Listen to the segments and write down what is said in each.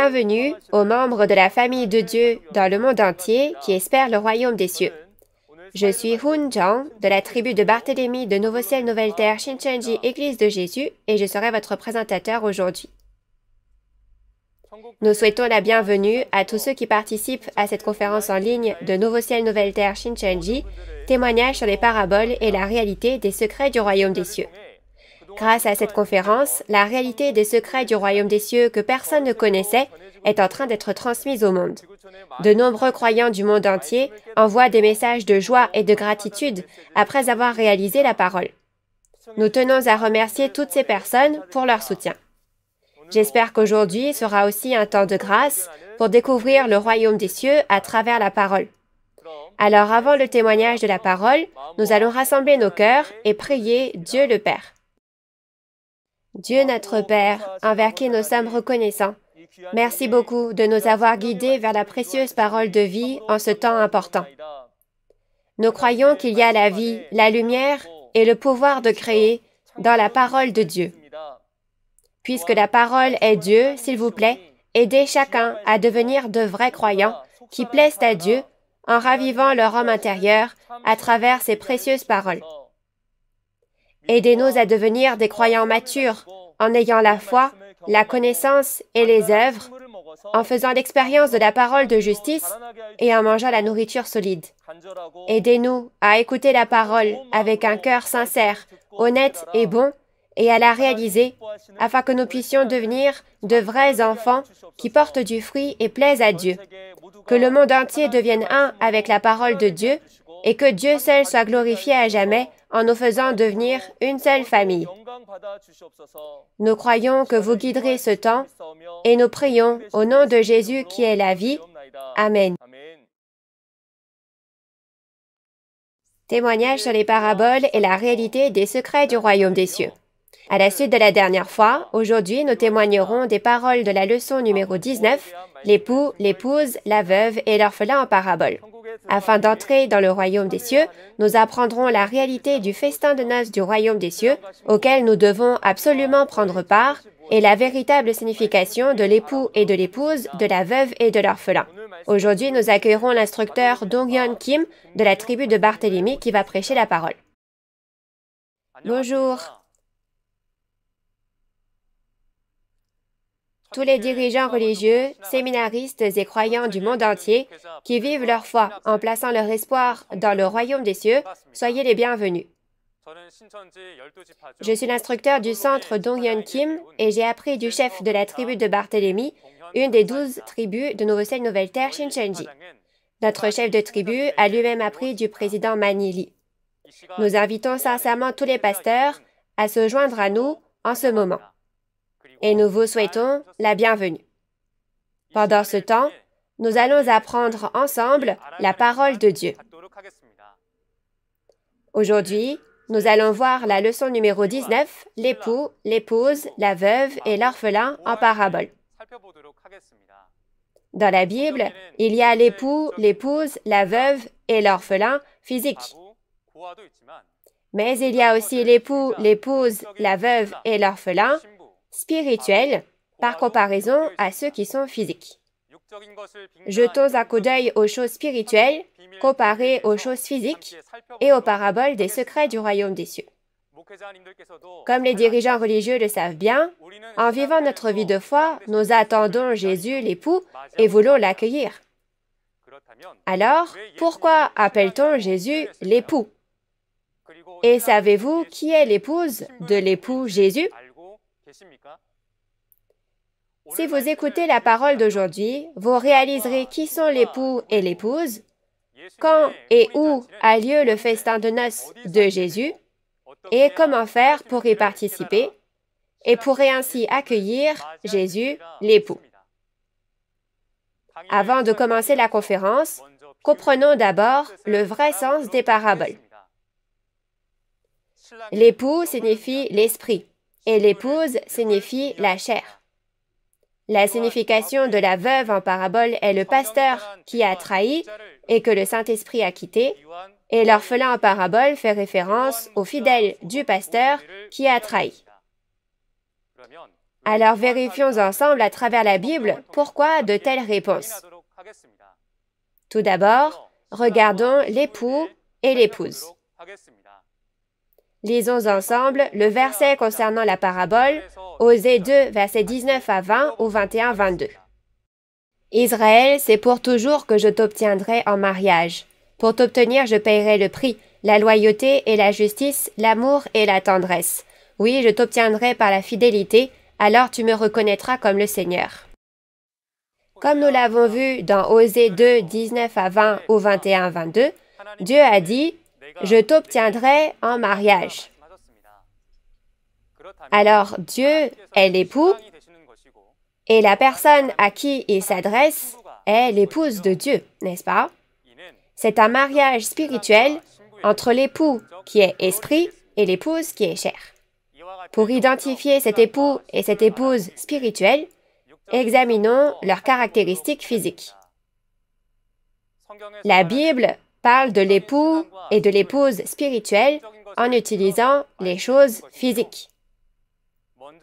bienvenue aux membres de la famille de Dieu dans le monde entier qui espèrent le royaume des cieux. Je suis Hun Zhang de la tribu de Barthélemy de Nouveau Ciel Nouvelle Terre Shinchenji Église de Jésus et je serai votre présentateur aujourd'hui. Nous souhaitons la bienvenue à tous ceux qui participent à cette conférence en ligne de Nouveau Ciel Nouvelle Terre Shinchenji, témoignage sur les paraboles et la réalité des secrets du royaume des cieux. Grâce à cette conférence, la réalité des secrets du royaume des cieux que personne ne connaissait est en train d'être transmise au monde. De nombreux croyants du monde entier envoient des messages de joie et de gratitude après avoir réalisé la parole. Nous tenons à remercier toutes ces personnes pour leur soutien. J'espère qu'aujourd'hui sera aussi un temps de grâce pour découvrir le royaume des cieux à travers la parole. Alors avant le témoignage de la parole, nous allons rassembler nos cœurs et prier Dieu le Père. Dieu notre Père, envers qui nous sommes reconnaissants, merci beaucoup de nous avoir guidés vers la précieuse parole de vie en ce temps important. Nous croyons qu'il y a la vie, la lumière et le pouvoir de créer dans la parole de Dieu. Puisque la parole est Dieu, s'il vous plaît, aidez chacun à devenir de vrais croyants qui plaisent à Dieu en ravivant leur homme intérieur à travers ces précieuses paroles. Aidez-nous à devenir des croyants matures en ayant la foi, la connaissance et les œuvres, en faisant l'expérience de la parole de justice et en mangeant la nourriture solide. Aidez-nous à écouter la parole avec un cœur sincère, honnête et bon, et à la réaliser, afin que nous puissions devenir de vrais enfants qui portent du fruit et plaisent à Dieu. Que le monde entier devienne un avec la parole de Dieu, et que Dieu seul soit glorifié à jamais en nous faisant devenir une seule famille. Nous croyons que vous guiderez ce temps et nous prions au nom de Jésus qui est la vie. Amen. Témoignage sur les paraboles et la réalité des secrets du royaume des cieux. À la suite de la dernière fois, aujourd'hui nous témoignerons des paroles de la leçon numéro 19, l'époux, l'épouse, la veuve et l'orphelin en parabole. Afin d'entrer dans le royaume des cieux, nous apprendrons la réalité du festin de noces du royaume des cieux auquel nous devons absolument prendre part et la véritable signification de l'époux et de l'épouse, de la veuve et de l'orphelin. Aujourd'hui, nous accueillerons l'instructeur Dongyeon Kim de la tribu de Barthélemy qui va prêcher la parole. Bonjour, tous les dirigeants religieux, séminaristes et croyants du monde entier qui vivent leur foi en plaçant leur espoir dans le royaume des cieux, soyez les bienvenus. Je suis l'instructeur du centre yun Kim et j'ai appris du chef de la tribu de Barthélemy, une des douze tribus de Seine Nouvelle Terre Shincheonji. Notre chef de tribu a lui-même appris du président Manili. Nous invitons sincèrement tous les pasteurs à se joindre à nous en ce moment et nous vous souhaitons la bienvenue. Pendant ce temps, nous allons apprendre ensemble la parole de Dieu. Aujourd'hui, nous allons voir la leçon numéro 19, l'époux, l'épouse, la veuve et l'orphelin en parabole. Dans la Bible, il y a l'époux, l'épouse, la veuve et l'orphelin physique. Mais il y a aussi l'époux, l'épouse, la veuve et l'orphelin spirituels par comparaison à ceux qui sont physiques. Jetons un coup d'œil aux choses spirituelles comparées aux choses physiques et aux paraboles des secrets du royaume des cieux. Comme les dirigeants religieux le savent bien, en vivant notre vie de foi, nous attendons Jésus l'époux et voulons l'accueillir. Alors, pourquoi appelle-t-on Jésus l'époux Et savez-vous qui est l'épouse de l'époux Jésus si vous écoutez la parole d'aujourd'hui, vous réaliserez qui sont l'époux et l'épouse, quand et où a lieu le festin de noces de Jésus, et comment faire pour y participer, et pourrez ainsi accueillir Jésus, l'époux. Avant de commencer la conférence, comprenons d'abord le vrai sens des paraboles. L'époux signifie l'esprit et l'épouse signifie la chair. La signification de la veuve en parabole est le pasteur qui a trahi et que le Saint-Esprit a quitté, et l'orphelin en parabole fait référence au fidèle du pasteur qui a trahi. Alors vérifions ensemble à travers la Bible pourquoi de telles réponses. Tout d'abord, regardons l'époux et l'épouse. Lisons ensemble le verset concernant la parabole, Osée 2, versets 19 à 20 ou 21 22. Israël, c'est pour toujours que je t'obtiendrai en mariage. Pour t'obtenir, je paierai le prix, la loyauté et la justice, l'amour et la tendresse. Oui, je t'obtiendrai par la fidélité, alors tu me reconnaîtras comme le Seigneur. Comme nous l'avons vu dans Osée 2, 19 à 20 ou 21 22, Dieu a dit je t'obtiendrai en mariage. Alors Dieu est l'époux et la personne à qui il s'adresse est l'épouse de Dieu, n'est-ce pas C'est un mariage spirituel entre l'époux qui est esprit et l'épouse qui est chair. Pour identifier cet époux et cette épouse spirituelle, examinons leurs caractéristiques physiques. La Bible parle de l'époux et de l'épouse spirituelle en utilisant les choses physiques.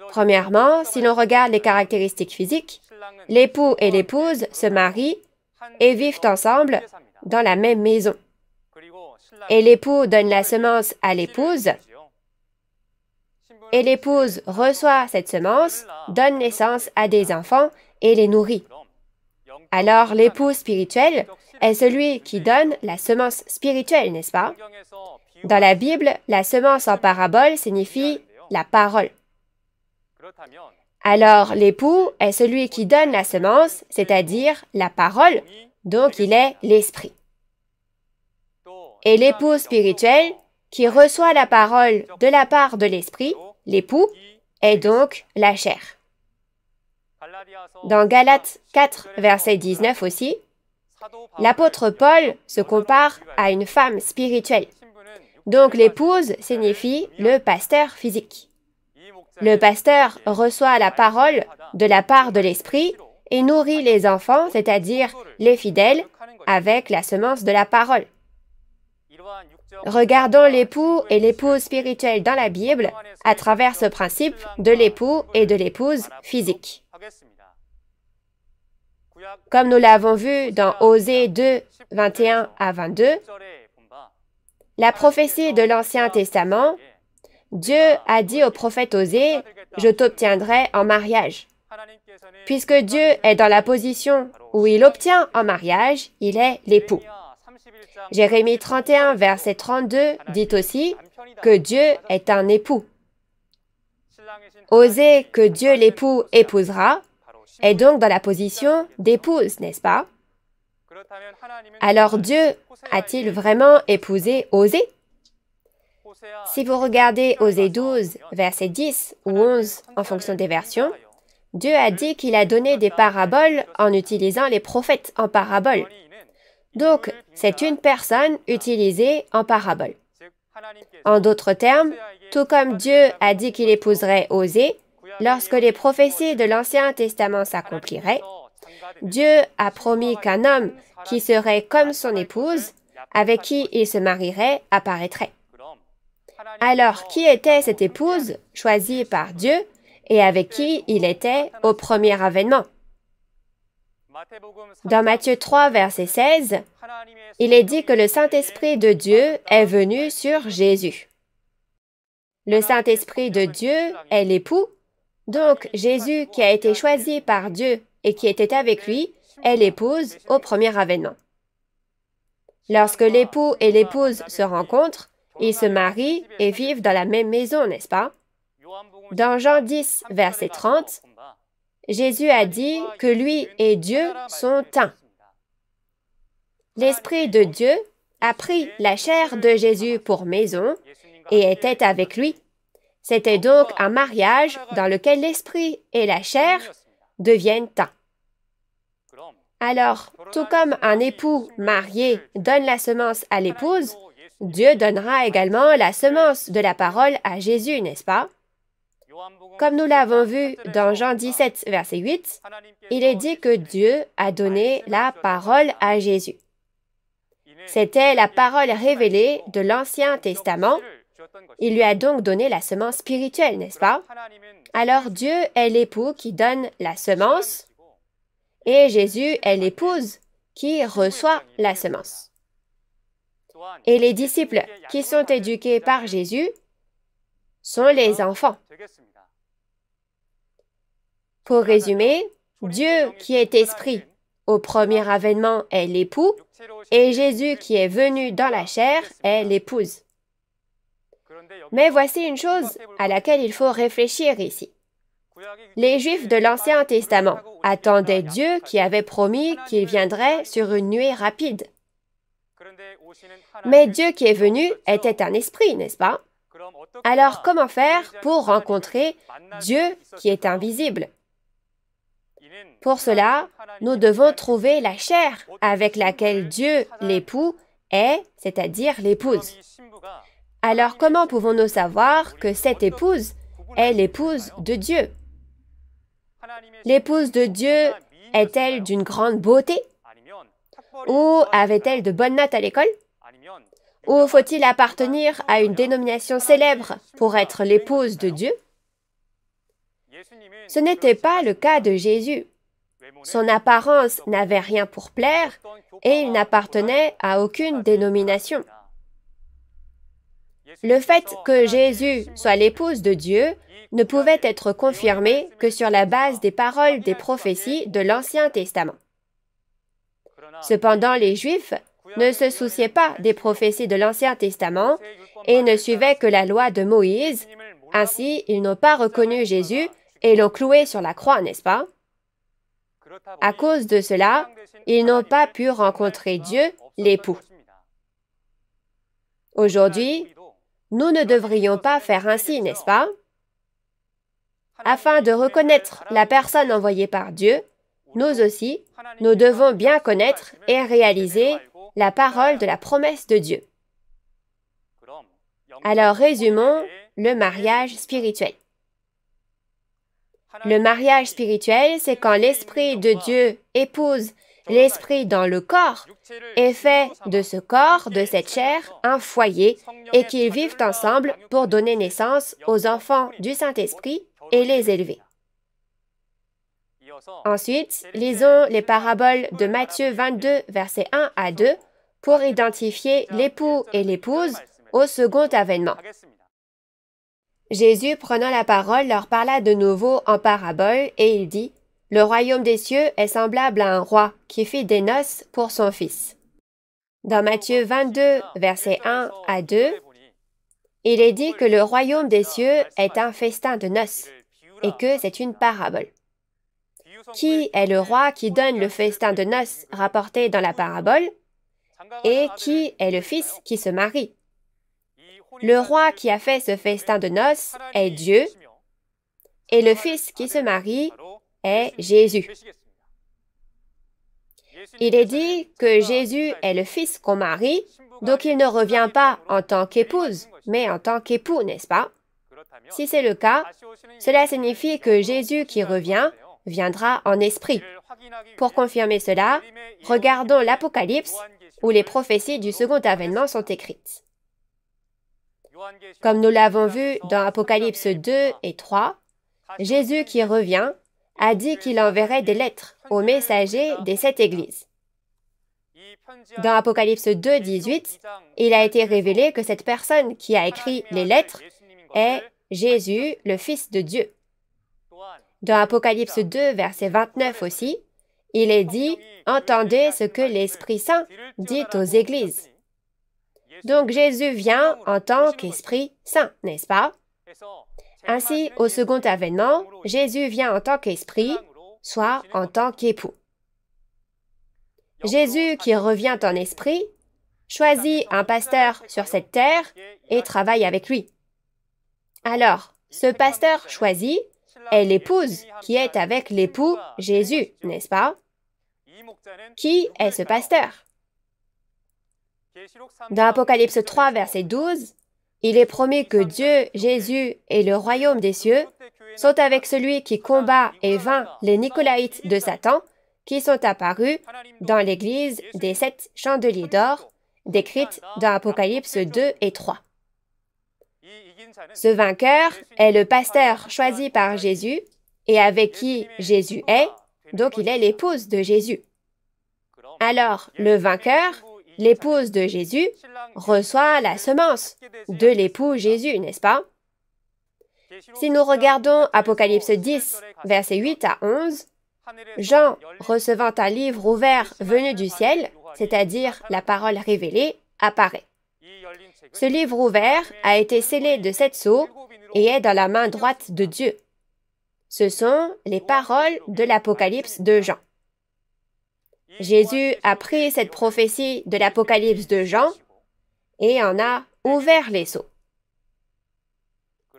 Premièrement, si l'on regarde les caractéristiques physiques, l'époux et l'épouse se marient et vivent ensemble dans la même maison. Et l'époux donne la semence à l'épouse, et l'épouse reçoit cette semence, donne naissance à des enfants et les nourrit. Alors l'époux spirituel est celui qui donne la semence spirituelle, n'est-ce pas Dans la Bible, la semence en parabole signifie la parole. Alors l'époux est celui qui donne la semence, c'est-à-dire la parole, donc il est l'esprit. Et l'époux spirituel, qui reçoit la parole de la part de l'esprit, l'époux, est donc la chair. Dans Galates 4, verset 19 aussi, L'apôtre Paul se compare à une femme spirituelle. Donc l'épouse signifie le pasteur physique. Le pasteur reçoit la parole de la part de l'Esprit et nourrit les enfants, c'est-à-dire les fidèles, avec la semence de la parole. Regardons l'époux et l'épouse spirituelle dans la Bible à travers ce principe de l'époux et de l'épouse physique. Comme nous l'avons vu dans Osée 2, 21 à 22, la prophétie de l'Ancien Testament, Dieu a dit au prophète Osée, je t'obtiendrai en mariage. Puisque Dieu est dans la position où il obtient en mariage, il est l'époux. Jérémie 31, verset 32 dit aussi que Dieu est un époux. Osée que Dieu l'époux épousera est donc dans la position d'épouse, n'est-ce pas Alors Dieu a-t-il vraiment épousé Osée Si vous regardez Osée 12, verset 10 ou 11 en fonction des versions, Dieu a dit qu'il a donné des paraboles en utilisant les prophètes en parabole. Donc, c'est une personne utilisée en parabole. En d'autres termes, tout comme Dieu a dit qu'il épouserait Osée, Lorsque les prophéties de l'Ancien Testament s'accompliraient, Dieu a promis qu'un homme qui serait comme son épouse, avec qui il se marierait, apparaîtrait. Alors, qui était cette épouse choisie par Dieu et avec qui il était au premier avènement Dans Matthieu 3, verset 16, il est dit que le Saint-Esprit de Dieu est venu sur Jésus. Le Saint-Esprit de Dieu est l'époux donc Jésus, qui a été choisi par Dieu et qui était avec lui, est l'épouse au premier avènement. Lorsque l'époux et l'épouse se rencontrent, ils se marient et vivent dans la même maison, n'est-ce pas Dans Jean 10, verset 30, Jésus a dit que lui et Dieu sont un. L'Esprit de Dieu a pris la chair de Jésus pour maison et était avec lui. C'était donc un mariage dans lequel l'esprit et la chair deviennent un. Alors, tout comme un époux marié donne la semence à l'épouse, Dieu donnera également la semence de la parole à Jésus, n'est-ce pas Comme nous l'avons vu dans Jean 17, verset 8, il est dit que Dieu a donné la parole à Jésus. C'était la parole révélée de l'Ancien Testament il lui a donc donné la semence spirituelle, n'est-ce pas Alors Dieu est l'époux qui donne la semence et Jésus est l'épouse qui reçoit la semence. Et les disciples qui sont éduqués par Jésus sont les enfants. Pour résumer, Dieu qui est esprit au premier avènement est l'époux et Jésus qui est venu dans la chair est l'épouse. Mais voici une chose à laquelle il faut réfléchir ici. Les Juifs de l'Ancien Testament attendaient Dieu qui avait promis qu'il viendrait sur une nuée rapide. Mais Dieu qui est venu était un esprit, n'est-ce pas Alors comment faire pour rencontrer Dieu qui est invisible Pour cela, nous devons trouver la chair avec laquelle Dieu, l'époux, est, c'est-à-dire l'épouse. Alors comment pouvons-nous savoir que cette épouse est l'épouse de Dieu L'épouse de Dieu est-elle d'une grande beauté Ou avait-elle de bonnes notes à l'école Ou faut-il appartenir à une dénomination célèbre pour être l'épouse de Dieu Ce n'était pas le cas de Jésus. Son apparence n'avait rien pour plaire et il n'appartenait à aucune dénomination. Le fait que Jésus soit l'épouse de Dieu ne pouvait être confirmé que sur la base des paroles des prophéties de l'Ancien Testament. Cependant, les Juifs ne se souciaient pas des prophéties de l'Ancien Testament et ne suivaient que la loi de Moïse. Ainsi, ils n'ont pas reconnu Jésus et l'ont cloué sur la croix, n'est-ce pas À cause de cela, ils n'ont pas pu rencontrer Dieu, l'époux. Aujourd'hui, nous ne devrions pas faire ainsi, n'est-ce pas Afin de reconnaître la personne envoyée par Dieu, nous aussi, nous devons bien connaître et réaliser la parole de la promesse de Dieu. Alors résumons le mariage spirituel. Le mariage spirituel, c'est quand l'Esprit de Dieu épouse l'esprit dans le corps est fait de ce corps, de cette chair, un foyer et qu'ils vivent ensemble pour donner naissance aux enfants du Saint-Esprit et les élever. Ensuite, lisons les paraboles de Matthieu 22, versets 1 à 2 pour identifier l'époux et l'épouse au second avènement. Jésus, prenant la parole, leur parla de nouveau en parabole et il dit le royaume des cieux est semblable à un roi qui fit des noces pour son fils. Dans Matthieu 22, versets 1 à 2, il est dit que le royaume des cieux est un festin de noces et que c'est une parabole. Qui est le roi qui donne le festin de noces rapporté dans la parabole et qui est le fils qui se marie Le roi qui a fait ce festin de noces est Dieu et le fils qui se marie Jésus. Il est dit que Jésus est le fils qu'on marie, donc il ne revient pas en tant qu'épouse, mais en tant qu'époux, n'est-ce pas Si c'est le cas, cela signifie que Jésus qui revient viendra en esprit. Pour confirmer cela, regardons l'Apocalypse où les prophéties du second avènement sont écrites. Comme nous l'avons vu dans Apocalypse 2 et 3, Jésus qui revient a dit qu'il enverrait des lettres aux messagers des sept églises. Dans Apocalypse 2, 18, il a été révélé que cette personne qui a écrit les lettres est Jésus, le Fils de Dieu. Dans Apocalypse 2, verset 29 aussi, il est dit, Entendez ce que l'Esprit Saint dit aux églises. Donc Jésus vient en tant qu'Esprit Saint, n'est-ce pas ainsi, au second avènement, Jésus vient en tant qu'esprit, soit en tant qu'époux. Jésus, qui revient en esprit, choisit un pasteur sur cette terre et travaille avec lui. Alors, ce pasteur choisi est l'épouse qui est avec l'époux Jésus, n'est-ce pas Qui est ce pasteur Dans Apocalypse 3, verset 12, il est promis que Dieu, Jésus et le royaume des cieux sont avec celui qui combat et vainc les Nicolaïtes de Satan, qui sont apparus dans l'église des sept chandeliers d'or, décrites dans Apocalypse 2 et 3. Ce vainqueur est le pasteur choisi par Jésus et avec qui Jésus est, donc il est l'épouse de Jésus. Alors, le vainqueur l'épouse de Jésus reçoit la semence de l'époux Jésus, n'est-ce pas Si nous regardons Apocalypse 10, versets 8 à 11, Jean, recevant un livre ouvert venu du ciel, c'est-à-dire la parole révélée, apparaît. Ce livre ouvert a été scellé de sept sceaux et est dans la main droite de Dieu. Ce sont les paroles de l'Apocalypse de Jean. Jésus a pris cette prophétie de l'Apocalypse de Jean et en a ouvert les seaux.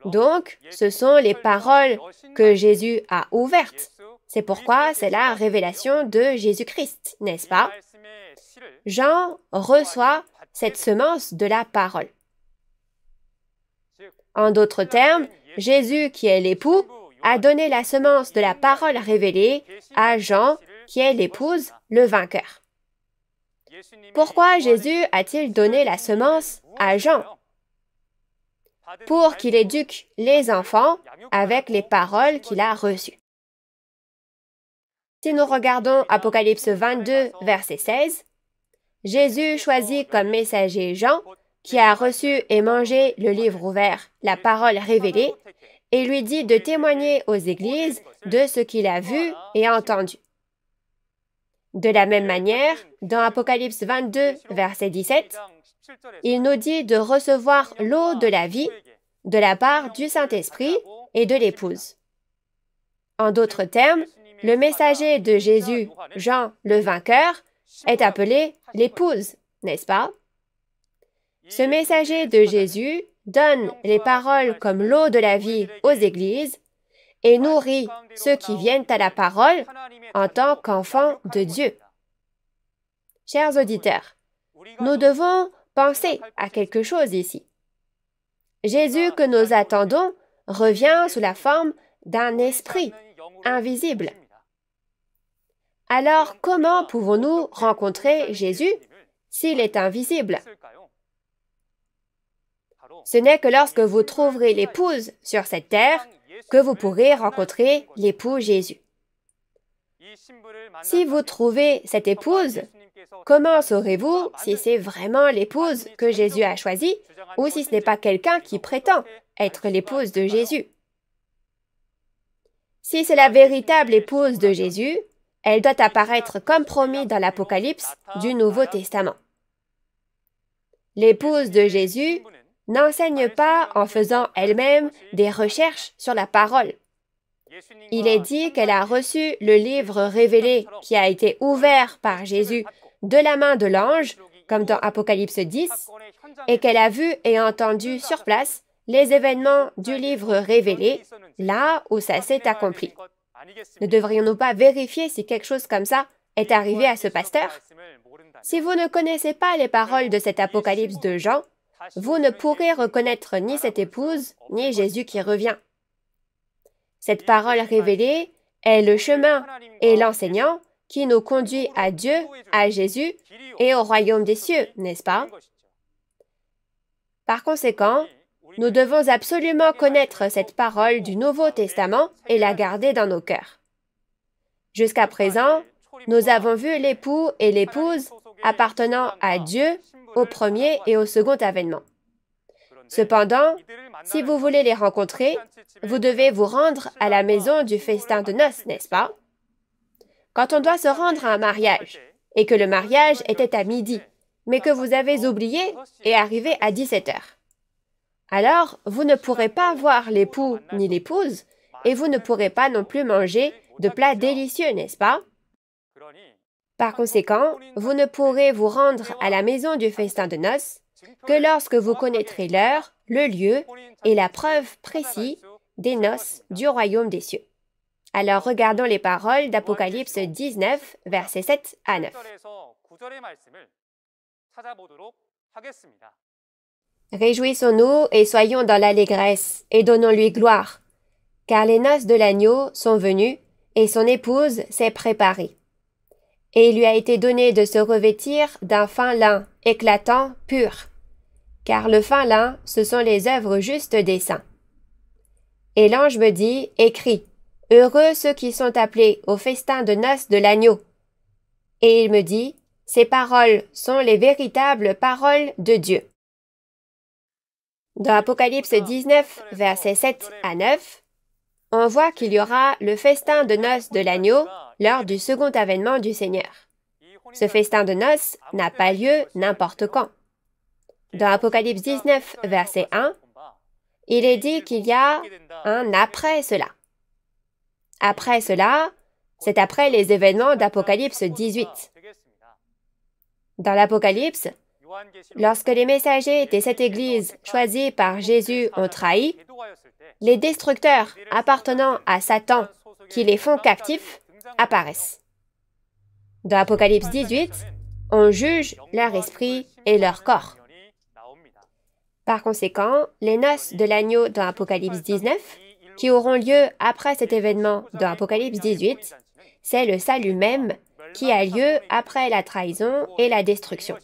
Donc, ce sont les paroles que Jésus a ouvertes. C'est pourquoi c'est la révélation de Jésus-Christ, n'est-ce pas Jean reçoit cette semence de la parole. En d'autres termes, Jésus, qui est l'époux, a donné la semence de la parole révélée à Jean, qui est l'épouse, le vainqueur. Pourquoi Jésus a-t-il donné la semence à Jean Pour qu'il éduque les enfants avec les paroles qu'il a reçues. Si nous regardons Apocalypse 22, verset 16, Jésus choisit comme messager Jean, qui a reçu et mangé le livre ouvert, la parole révélée, et lui dit de témoigner aux églises de ce qu'il a vu et entendu. De la même manière, dans Apocalypse 22, verset 17, il nous dit de recevoir l'eau de la vie de la part du Saint-Esprit et de l'épouse. En d'autres termes, le messager de Jésus, Jean le vainqueur, est appelé l'épouse, n'est-ce pas Ce messager de Jésus donne les paroles comme l'eau de la vie aux églises et nourrit ceux qui viennent à la parole en tant qu'enfants de Dieu. Chers auditeurs, nous devons penser à quelque chose ici. Jésus que nous attendons revient sous la forme d'un esprit invisible. Alors comment pouvons-nous rencontrer Jésus s'il est invisible Ce n'est que lorsque vous trouverez l'épouse sur cette terre que vous pourrez rencontrer l'époux Jésus. Si vous trouvez cette épouse, comment saurez-vous si c'est vraiment l'épouse que Jésus a choisie ou si ce n'est pas quelqu'un qui prétend être l'épouse de Jésus Si c'est la véritable épouse de Jésus, elle doit apparaître comme promis dans l'Apocalypse du Nouveau Testament. L'épouse de Jésus n'enseigne pas en faisant elle-même des recherches sur la parole. Il est dit qu'elle a reçu le livre révélé qui a été ouvert par Jésus de la main de l'ange, comme dans Apocalypse 10, et qu'elle a vu et entendu sur place les événements du livre révélé, là où ça s'est accompli. Ne devrions-nous pas vérifier si quelque chose comme ça est arrivé à ce pasteur Si vous ne connaissez pas les paroles de cet Apocalypse de Jean, vous ne pourrez reconnaître ni cette épouse, ni Jésus qui revient. Cette parole révélée est le chemin et l'enseignant qui nous conduit à Dieu, à Jésus et au royaume des cieux, n'est-ce pas Par conséquent, nous devons absolument connaître cette parole du Nouveau Testament et la garder dans nos cœurs. Jusqu'à présent, nous avons vu l'époux et l'épouse appartenant à Dieu au premier et au second avènement. Cependant, si vous voulez les rencontrer, vous devez vous rendre à la maison du festin de noces, n'est-ce pas? Quand on doit se rendre à un mariage, et que le mariage était à midi, mais que vous avez oublié et arrivé à 17 heures. Alors, vous ne pourrez pas voir l'époux ni l'épouse, et vous ne pourrez pas non plus manger de plats délicieux, n'est-ce pas? Par conséquent, vous ne pourrez vous rendre à la maison du festin de noces que lorsque vous connaîtrez l'heure, le lieu et la preuve précise des noces du royaume des cieux. Alors regardons les paroles d'Apocalypse 19, versets 7 à 9. Réjouissons-nous et soyons dans l'allégresse et donnons-lui gloire, car les noces de l'agneau sont venues et son épouse s'est préparée et il lui a été donné de se revêtir d'un fin lin éclatant, pur. Car le fin lin, ce sont les œuvres justes des saints. Et l'ange me dit, écrit, Heureux ceux qui sont appelés au festin de noces de l'agneau. Et il me dit, Ces paroles sont les véritables paroles de Dieu. Dans Apocalypse 19, versets 7 à 9, on voit qu'il y aura le festin de noces de l'agneau lors du second avènement du Seigneur. Ce festin de noces n'a pas lieu n'importe quand. Dans Apocalypse 19, verset 1, il est dit qu'il y a un après cela. Après cela, c'est après les événements d'Apocalypse 18. Dans l'Apocalypse, lorsque les messagers de cette Église choisie par Jésus ont trahi, les destructeurs appartenant à Satan qui les font captifs apparaissent. Dans Apocalypse 18, on juge leur esprit et leur corps. Par conséquent, les noces de l'agneau dans Apocalypse 19, qui auront lieu après cet événement dans Apocalypse 18, c'est le salut même qui a lieu après la trahison et la destruction.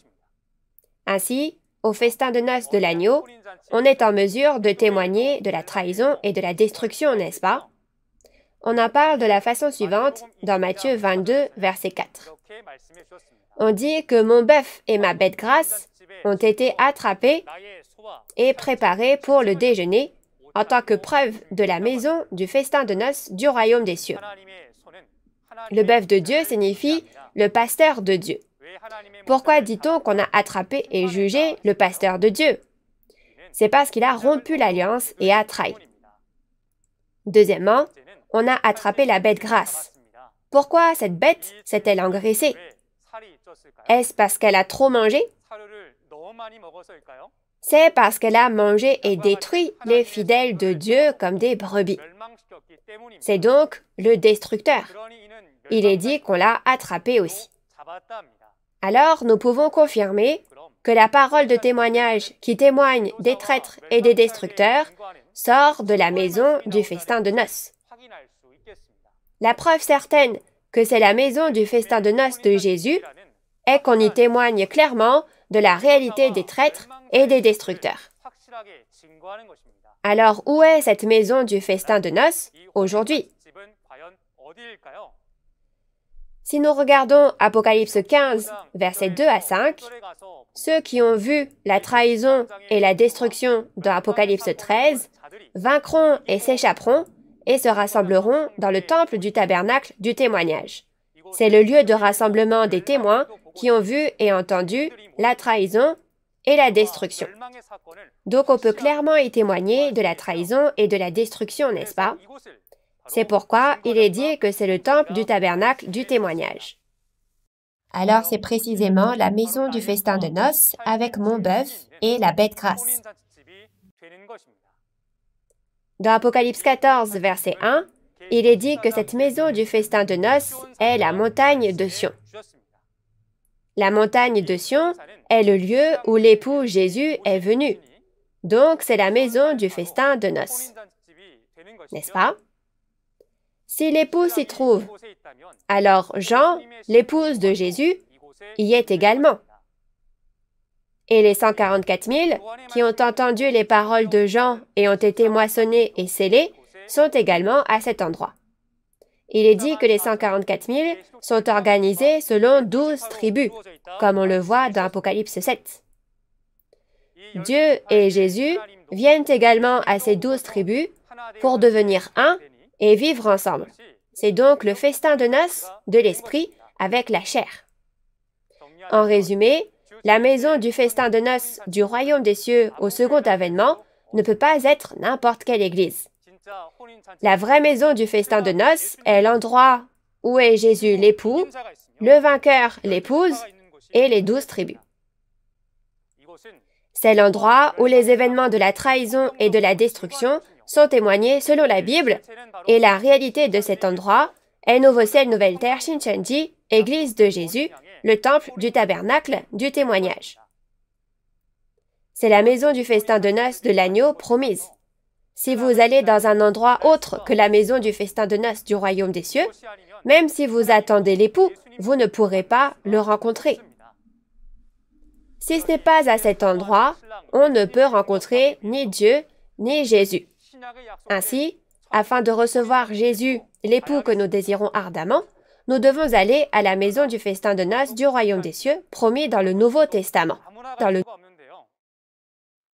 Ainsi, au festin de noces de l'agneau, on est en mesure de témoigner de la trahison et de la destruction, n'est-ce pas On en parle de la façon suivante dans Matthieu 22, verset 4. On dit que mon bœuf et ma bête grasse ont été attrapés et préparés pour le déjeuner en tant que preuve de la maison du festin de noces du royaume des cieux. Le bœuf de Dieu signifie le pasteur de Dieu. Pourquoi dit-on qu'on a attrapé et jugé le pasteur de Dieu C'est parce qu'il a rompu l'alliance et a trahi. Deuxièmement, on a attrapé la bête grasse. Pourquoi cette bête s'est-elle engraissée Est-ce parce qu'elle a trop mangé C'est parce qu'elle a mangé et détruit les fidèles de Dieu comme des brebis. C'est donc le destructeur. Il est dit qu'on l'a attrapé aussi. Alors nous pouvons confirmer que la parole de témoignage qui témoigne des traîtres et des destructeurs sort de la maison du festin de noces. La preuve certaine que c'est la maison du festin de noces de Jésus est qu'on y témoigne clairement de la réalité des traîtres et des destructeurs. Alors où est cette maison du festin de noces aujourd'hui si nous regardons Apocalypse 15, versets 2 à 5, ceux qui ont vu la trahison et la destruction dans Apocalypse 13 vaincront et s'échapperont et se rassembleront dans le temple du tabernacle du témoignage. C'est le lieu de rassemblement des témoins qui ont vu et entendu la trahison et la destruction. Donc on peut clairement y témoigner de la trahison et de la destruction, n'est-ce pas c'est pourquoi il est dit que c'est le temple du tabernacle du témoignage. Alors c'est précisément la maison du festin de noces avec mon bœuf et la bête grasse. Dans Apocalypse 14, verset 1, il est dit que cette maison du festin de noces est la montagne de Sion. La montagne de Sion est le lieu où l'époux Jésus est venu. Donc c'est la maison du festin de noces. N'est-ce pas si l'épouse s'y trouve, alors Jean, l'épouse de Jésus, y est également. Et les 144 000 qui ont entendu les paroles de Jean et ont été moissonnés et scellés sont également à cet endroit. Il est dit que les 144 000 sont organisés selon douze tribus, comme on le voit dans Apocalypse 7. Dieu et Jésus viennent également à ces douze tribus pour devenir un et vivre ensemble. C'est donc le festin de noces de l'esprit avec la chair. En résumé, la maison du festin de noces du royaume des cieux au second avènement ne peut pas être n'importe quelle église. La vraie maison du festin de noces est l'endroit où est Jésus l'époux, le vainqueur l'épouse et les douze tribus. C'est l'endroit où les événements de la trahison et de la destruction sont selon la Bible et la réalité de cet endroit est Nouveau Ciel, Nouvelle Terre, Shinchanji, Église de Jésus, le temple du tabernacle du témoignage. C'est la maison du festin de noces de l'agneau promise. Si vous allez dans un endroit autre que la maison du festin de noces du royaume des cieux, même si vous attendez l'époux, vous ne pourrez pas le rencontrer. Si ce n'est pas à cet endroit, on ne peut rencontrer ni Dieu ni Jésus. Ainsi, afin de recevoir Jésus, l'époux que nous désirons ardemment, nous devons aller à la maison du festin de noces du royaume des cieux, promis dans le Nouveau Testament.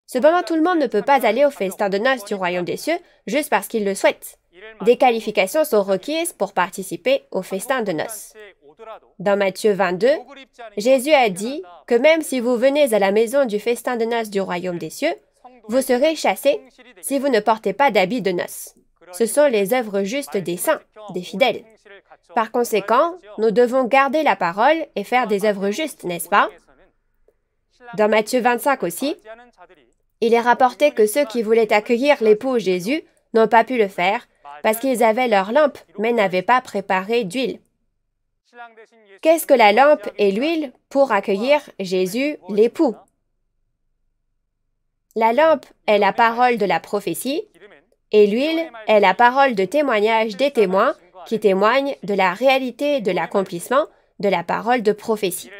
Cependant, tout le monde ne peut pas aller au festin de noces du royaume des cieux juste parce qu'il le souhaite. Des qualifications sont requises pour participer au festin de noces. Dans Matthieu 22, Jésus a dit que même si vous venez à la maison du festin de noces du royaume des cieux, vous serez chassés si vous ne portez pas d'habits de noces. Ce sont les œuvres justes des saints, des fidèles. Par conséquent, nous devons garder la parole et faire des œuvres justes, n'est-ce pas Dans Matthieu 25 aussi, il est rapporté que ceux qui voulaient accueillir l'époux Jésus n'ont pas pu le faire parce qu'ils avaient leur lampe mais n'avaient pas préparé d'huile. Qu'est-ce que la lampe et l'huile pour accueillir Jésus, l'époux la lampe est la parole de la prophétie et l'huile est la parole de témoignage des témoins qui témoignent de la réalité de l'accomplissement de la parole de prophétie.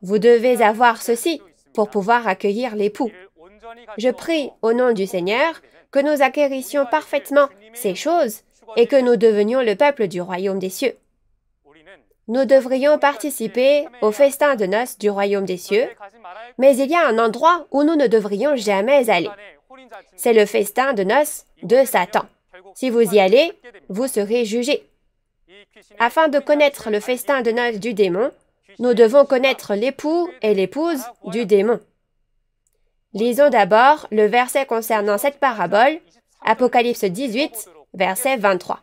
Vous devez avoir ceci pour pouvoir accueillir l'époux. Je prie au nom du Seigneur que nous acquérissions parfaitement ces choses et que nous devenions le peuple du royaume des cieux nous devrions participer au festin de noces du royaume des cieux, mais il y a un endroit où nous ne devrions jamais aller. C'est le festin de noces de Satan. Si vous y allez, vous serez jugé. Afin de connaître le festin de noces du démon, nous devons connaître l'époux et l'épouse du démon. Lisons d'abord le verset concernant cette parabole, Apocalypse 18, verset 23.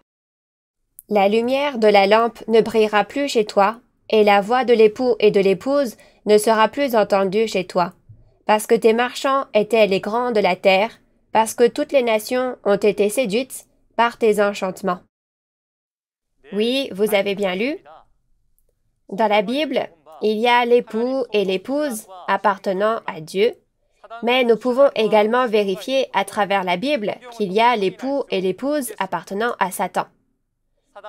La lumière de la lampe ne brillera plus chez toi, et la voix de l'époux et de l'épouse ne sera plus entendue chez toi, parce que tes marchands étaient les grands de la terre, parce que toutes les nations ont été séduites par tes enchantements. Oui, vous avez bien lu. Dans la Bible, il y a l'époux et l'épouse appartenant à Dieu, mais nous pouvons également vérifier à travers la Bible qu'il y a l'époux et l'épouse appartenant à Satan.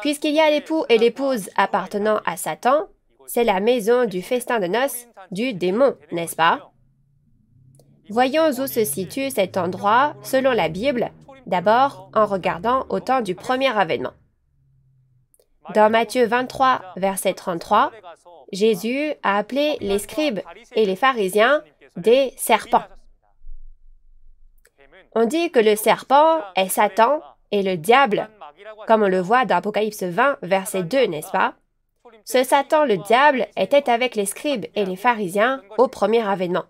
Puisqu'il y a l'époux et l'épouse appartenant à Satan, c'est la maison du festin de noces du démon, n'est-ce pas Voyons où se situe cet endroit selon la Bible, d'abord en regardant au temps du premier avènement. Dans Matthieu 23, verset 33, Jésus a appelé les scribes et les pharisiens des serpents. On dit que le serpent est Satan et le diable comme on le voit dans Apocalypse 20, verset 2, n'est-ce pas Ce Satan, le diable, était avec les scribes et les pharisiens au premier avènement.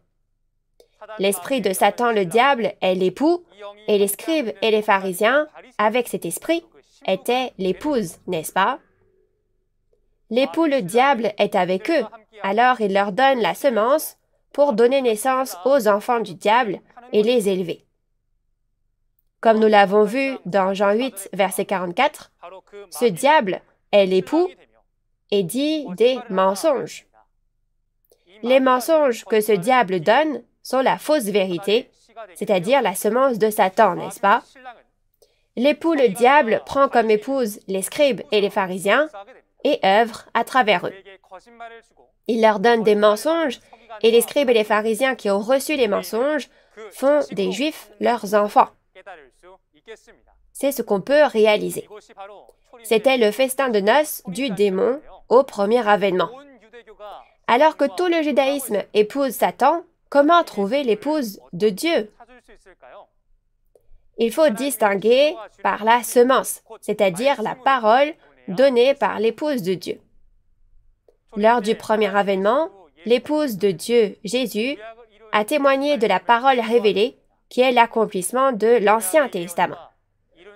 L'esprit de Satan, le diable, est l'époux, et les scribes et les pharisiens, avec cet esprit, étaient l'épouse, n'est-ce pas L'époux, le diable, est avec eux, alors il leur donne la semence pour donner naissance aux enfants du diable et les élever. Comme nous l'avons vu dans Jean 8, verset 44, ce diable est l'époux et dit des mensonges. Les mensonges que ce diable donne sont la fausse vérité, c'est-à-dire la semence de Satan, n'est-ce pas L'époux, le diable, prend comme épouse les scribes et les pharisiens et œuvre à travers eux. Il leur donne des mensonges et les scribes et les pharisiens qui ont reçu les mensonges font des juifs leurs enfants. C'est ce qu'on peut réaliser. C'était le festin de noces du démon au premier avènement. Alors que tout le judaïsme épouse Satan, comment trouver l'épouse de Dieu Il faut distinguer par la semence, c'est-à-dire la parole donnée par l'épouse de Dieu. Lors du premier avènement, l'épouse de Dieu, Jésus, a témoigné de la parole révélée qui est l'accomplissement de l'Ancien Testament.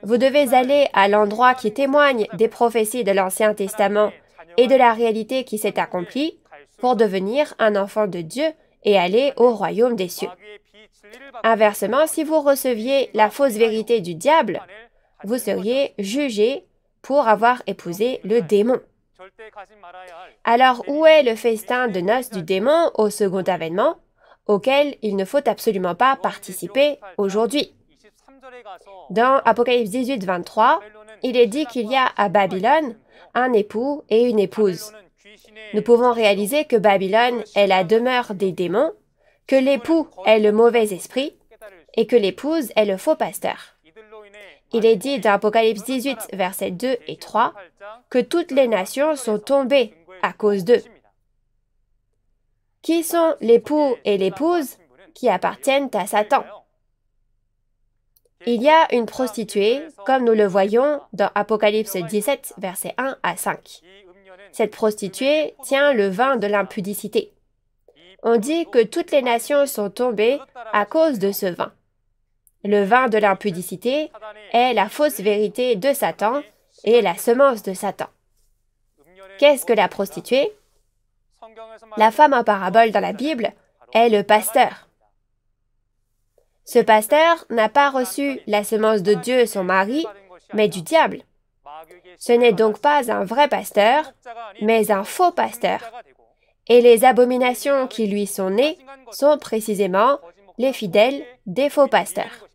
Vous devez aller à l'endroit qui témoigne des prophéties de l'Ancien Testament et de la réalité qui s'est accomplie pour devenir un enfant de Dieu et aller au royaume des cieux. Inversement, si vous receviez la fausse vérité du diable, vous seriez jugé pour avoir épousé le démon. Alors où est le festin de noces du démon au second avènement auquel il ne faut absolument pas participer aujourd'hui. Dans Apocalypse 18, 23, il est dit qu'il y a à Babylone un époux et une épouse. Nous pouvons réaliser que Babylone est la demeure des démons, que l'époux est le mauvais esprit et que l'épouse est le faux pasteur. Il est dit dans Apocalypse 18, versets 2 et 3, que toutes les nations sont tombées à cause d'eux qui sont l'époux et l'épouse qui appartiennent à Satan. Il y a une prostituée, comme nous le voyons dans Apocalypse 17, versets 1 à 5. Cette prostituée tient le vin de l'impudicité. On dit que toutes les nations sont tombées à cause de ce vin. Le vin de l'impudicité est la fausse vérité de Satan et la semence de Satan. Qu'est-ce que la prostituée la femme en parabole dans la Bible est le pasteur. Ce pasteur n'a pas reçu la semence de Dieu, son mari, mais du diable. Ce n'est donc pas un vrai pasteur, mais un faux pasteur. Et les abominations qui lui sont nées sont précisément les fidèles des faux pasteurs.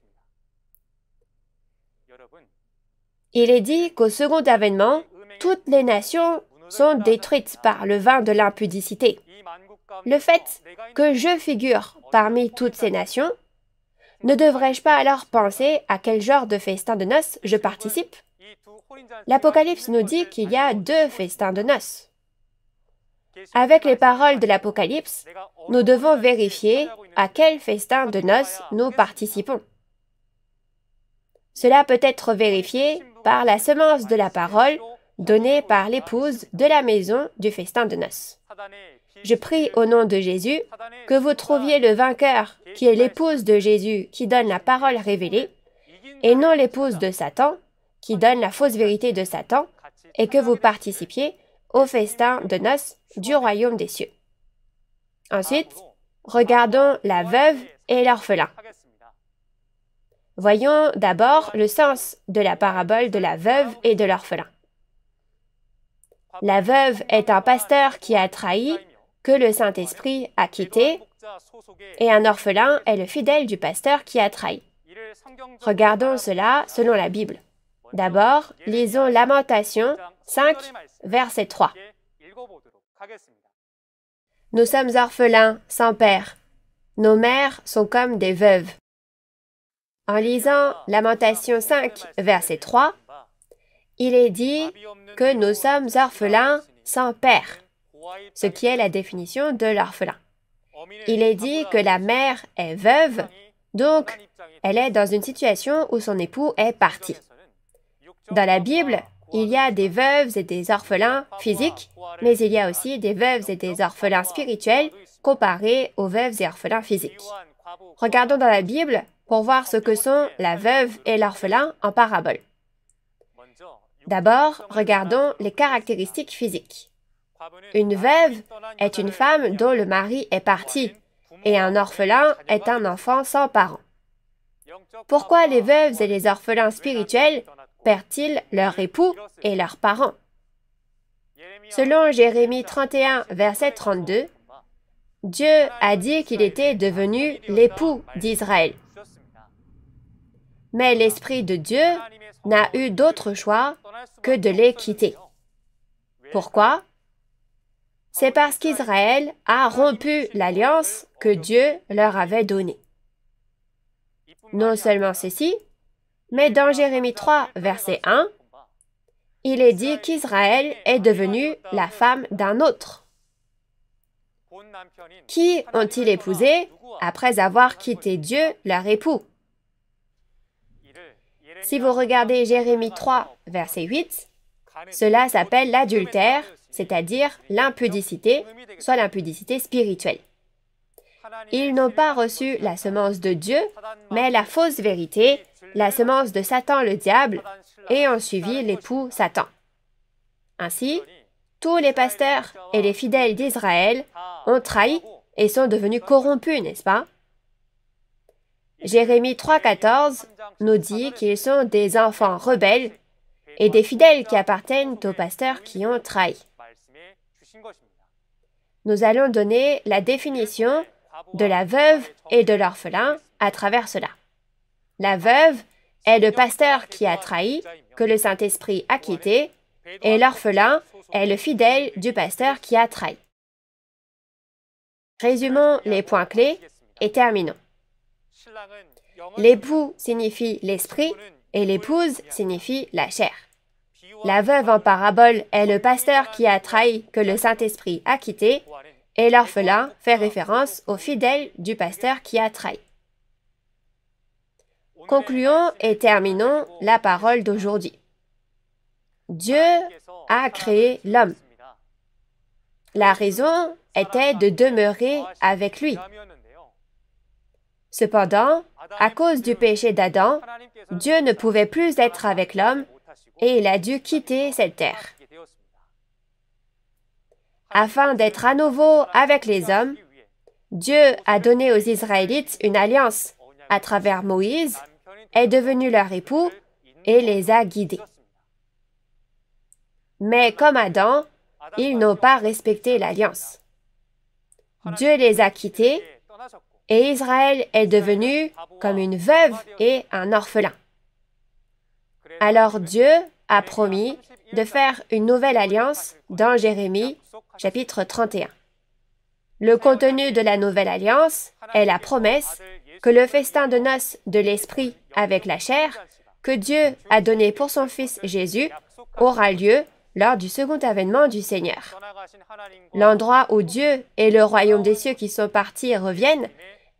Il est dit qu'au second avènement, toutes les nations sont détruites par le vin de l'impudicité. Le fait que je figure parmi toutes ces nations, ne devrais-je pas alors penser à quel genre de festin de noces je participe L'Apocalypse nous dit qu'il y a deux festins de noces. Avec les paroles de l'Apocalypse, nous devons vérifier à quel festin de noces nous participons. Cela peut être vérifié par la semence de la parole donnée par l'épouse de la maison du festin de noces. Je prie au nom de Jésus que vous trouviez le vainqueur, qui est l'épouse de Jésus, qui donne la parole révélée, et non l'épouse de Satan, qui donne la fausse vérité de Satan, et que vous participiez au festin de noces du royaume des cieux. Ensuite, regardons la veuve et l'orphelin. Voyons d'abord le sens de la parabole de la veuve et de l'orphelin la veuve est un pasteur qui a trahi, que le Saint-Esprit a quitté, et un orphelin est le fidèle du pasteur qui a trahi. Regardons cela selon la Bible. D'abord, lisons Lamentation 5, verset 3. Nous sommes orphelins, sans père. Nos mères sont comme des veuves. En lisant Lamentation 5, verset 3, il est dit que nous sommes orphelins sans père, ce qui est la définition de l'orphelin. Il est dit que la mère est veuve, donc elle est dans une situation où son époux est parti. Dans la Bible, il y a des veuves et des orphelins physiques, mais il y a aussi des veuves et des orphelins spirituels comparés aux veuves et orphelins physiques. Regardons dans la Bible pour voir ce que sont la veuve et l'orphelin en parabole. D'abord, regardons les caractéristiques physiques. Une veuve est une femme dont le mari est parti et un orphelin est un enfant sans parents. Pourquoi les veuves et les orphelins spirituels perdent-ils leur époux et leurs parents Selon Jérémie 31, verset 32, Dieu a dit qu'il était devenu l'époux d'Israël. Mais l'Esprit de Dieu n'a eu d'autre choix que de les quitter. Pourquoi C'est parce qu'Israël a rompu l'alliance que Dieu leur avait donnée. Non seulement ceci, mais dans Jérémie 3, verset 1, il est dit qu'Israël est devenu la femme d'un autre. Qui ont-ils épousé après avoir quitté Dieu, leur époux si vous regardez Jérémie 3, verset 8, cela s'appelle l'adultère, c'est-à-dire l'impudicité, soit l'impudicité spirituelle. Ils n'ont pas reçu la semence de Dieu, mais la fausse vérité, la semence de Satan le diable, et ont suivi l'époux Satan. Ainsi, tous les pasteurs et les fidèles d'Israël ont trahi et sont devenus corrompus, n'est-ce pas Jérémie 3.14 nous dit qu'ils sont des enfants rebelles et des fidèles qui appartiennent aux pasteurs qui ont trahi. Nous allons donner la définition de la veuve et de l'orphelin à travers cela. La veuve est le pasteur qui a trahi, que le Saint-Esprit a quitté, et l'orphelin est le fidèle du pasteur qui a trahi. Résumons les points clés et terminons. L'époux signifie l'esprit et l'épouse signifie la chair. La veuve en parabole est le pasteur qui a trahi, que le Saint-Esprit a quitté, et l'orphelin fait référence au fidèle du pasteur qui a trahi. Concluons et terminons la parole d'aujourd'hui. Dieu a créé l'homme. La raison était de demeurer avec lui, Cependant, à cause du péché d'Adam, Dieu ne pouvait plus être avec l'homme et il a dû quitter cette terre. Afin d'être à nouveau avec les hommes, Dieu a donné aux Israélites une alliance à travers Moïse, est devenu leur époux et les a guidés. Mais comme Adam, ils n'ont pas respecté l'alliance. Dieu les a quittés et Israël est devenu comme une veuve et un orphelin. Alors Dieu a promis de faire une nouvelle alliance dans Jérémie chapitre 31. Le contenu de la nouvelle alliance est la promesse que le festin de noces de l'esprit avec la chair que Dieu a donné pour son Fils Jésus aura lieu lors du second avènement du Seigneur. L'endroit où Dieu et le royaume des cieux qui sont partis reviennent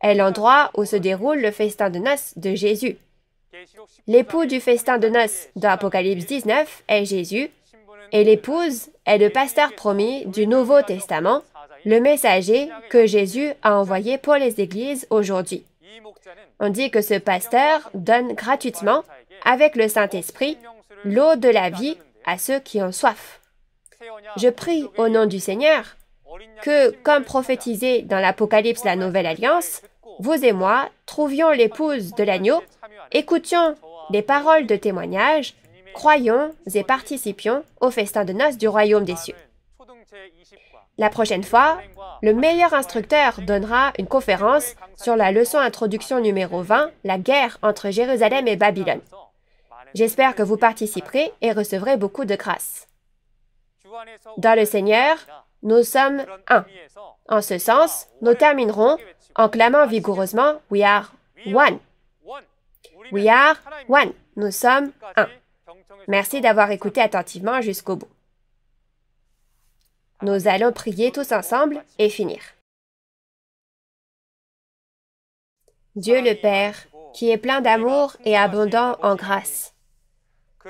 est l'endroit où se déroule le festin de noces de Jésus. L'époux du festin de noces de Apocalypse 19 est Jésus, et l'épouse est le pasteur promis du Nouveau Testament, le messager que Jésus a envoyé pour les églises aujourd'hui. On dit que ce pasteur donne gratuitement, avec le Saint-Esprit, l'eau de la vie à ceux qui ont soif. Je prie au nom du Seigneur que, comme prophétisé dans l'Apocalypse la Nouvelle Alliance, vous et moi, trouvions l'épouse de l'agneau, écoutions les paroles de témoignage, croyons et participions au festin de noces du royaume des cieux. La prochaine fois, le meilleur instructeur donnera une conférence sur la leçon introduction numéro 20, la guerre entre Jérusalem et Babylone. J'espère que vous participerez et recevrez beaucoup de grâce. Dans le Seigneur, nous sommes un. En ce sens, nous terminerons en clamant vigoureusement We are one. We are one. Nous sommes un. Merci d'avoir écouté attentivement jusqu'au bout. Nous allons prier tous ensemble et finir. Dieu le Père, qui est plein d'amour et abondant en grâce.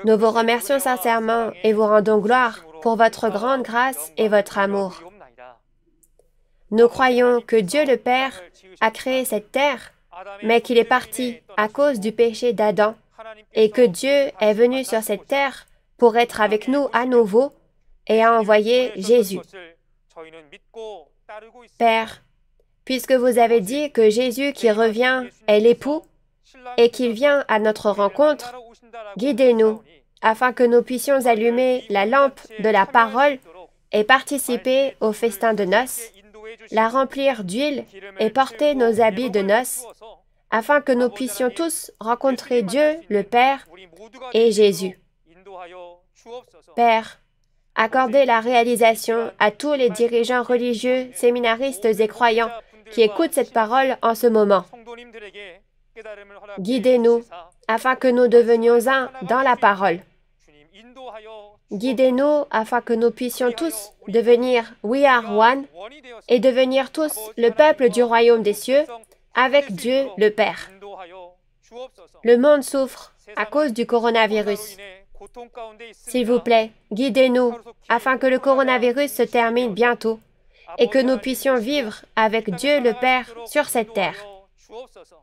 Nous vous remercions sincèrement et vous rendons gloire pour votre grande grâce et votre amour nous croyons que Dieu le Père a créé cette terre, mais qu'il est parti à cause du péché d'Adam, et que Dieu est venu sur cette terre pour être avec nous à nouveau et a envoyé Jésus. Père, puisque vous avez dit que Jésus qui revient est l'époux et qu'il vient à notre rencontre, guidez-nous afin que nous puissions allumer la lampe de la parole et participer au festin de noces la remplir d'huile et porter nos habits de noces, afin que nous puissions tous rencontrer Dieu, le Père et Jésus. Père, accordez la réalisation à tous les dirigeants religieux, séminaristes et croyants qui écoutent cette parole en ce moment. Guidez-nous afin que nous devenions un dans la parole. Guidez-nous afin que nous puissions tous devenir We Are One et devenir tous le peuple du royaume des cieux avec Dieu le Père. Le monde souffre à cause du coronavirus. S'il vous plaît, guidez-nous afin que le coronavirus se termine bientôt et que nous puissions vivre avec Dieu le Père sur cette terre.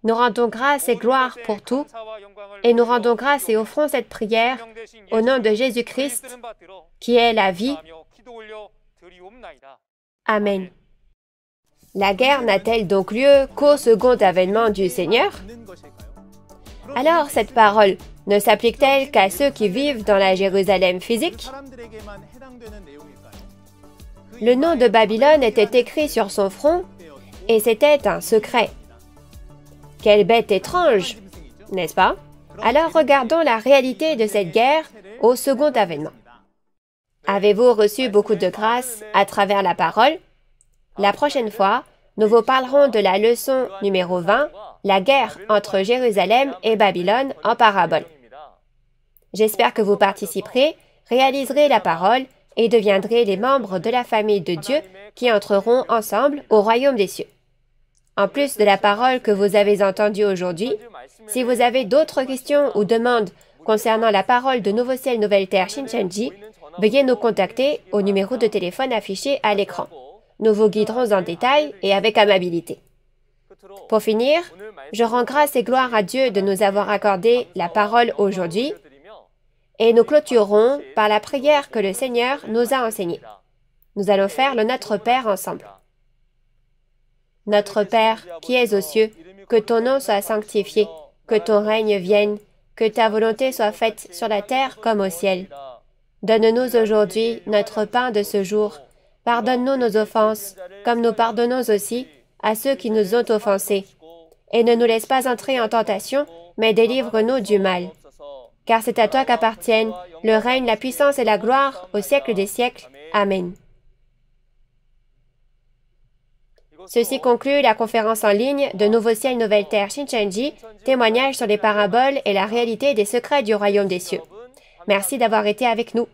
Nous rendons grâce et gloire pour tout et nous rendons grâce et offrons cette prière au nom de Jésus-Christ qui est la vie. Amen. La guerre n'a-t-elle donc lieu qu'au second avènement du Seigneur Alors cette parole ne s'applique-t-elle qu'à ceux qui vivent dans la Jérusalem physique Le nom de Babylone était écrit sur son front et c'était un secret. Quelle bête étrange, n'est-ce pas Alors regardons la réalité de cette guerre au second avènement. Avez-vous reçu beaucoup de grâce à travers la parole La prochaine fois, nous vous parlerons de la leçon numéro 20, la guerre entre Jérusalem et Babylone en parabole. J'espère que vous participerez, réaliserez la parole et deviendrez les membres de la famille de Dieu qui entreront ensemble au royaume des cieux. En plus de la parole que vous avez entendue aujourd'hui, si vous avez d'autres questions ou demandes concernant la parole de Nouveau Ciel Nouvelle Terre Shinchenji, veuillez nous contacter au numéro de téléphone affiché à l'écran. Nous vous guiderons en détail et avec amabilité. Pour finir, je rends grâce et gloire à Dieu de nous avoir accordé la parole aujourd'hui et nous clôturons par la prière que le Seigneur nous a enseignée. Nous allons faire le Notre Père ensemble. Notre Père, qui es aux cieux, que ton nom soit sanctifié, que ton règne vienne, que ta volonté soit faite sur la terre comme au ciel. Donne-nous aujourd'hui notre pain de ce jour. Pardonne-nous nos offenses, comme nous pardonnons aussi à ceux qui nous ont offensés. Et ne nous laisse pas entrer en tentation, mais délivre-nous du mal. Car c'est à toi qu'appartiennent le règne, la puissance et la gloire au siècle des siècles. Amen. Ceci conclut la conférence en ligne de Nouveau Ciel, Nouvelle Terre, Shinchenji, témoignage sur les paraboles et la réalité des secrets du royaume des cieux. Merci d'avoir été avec nous.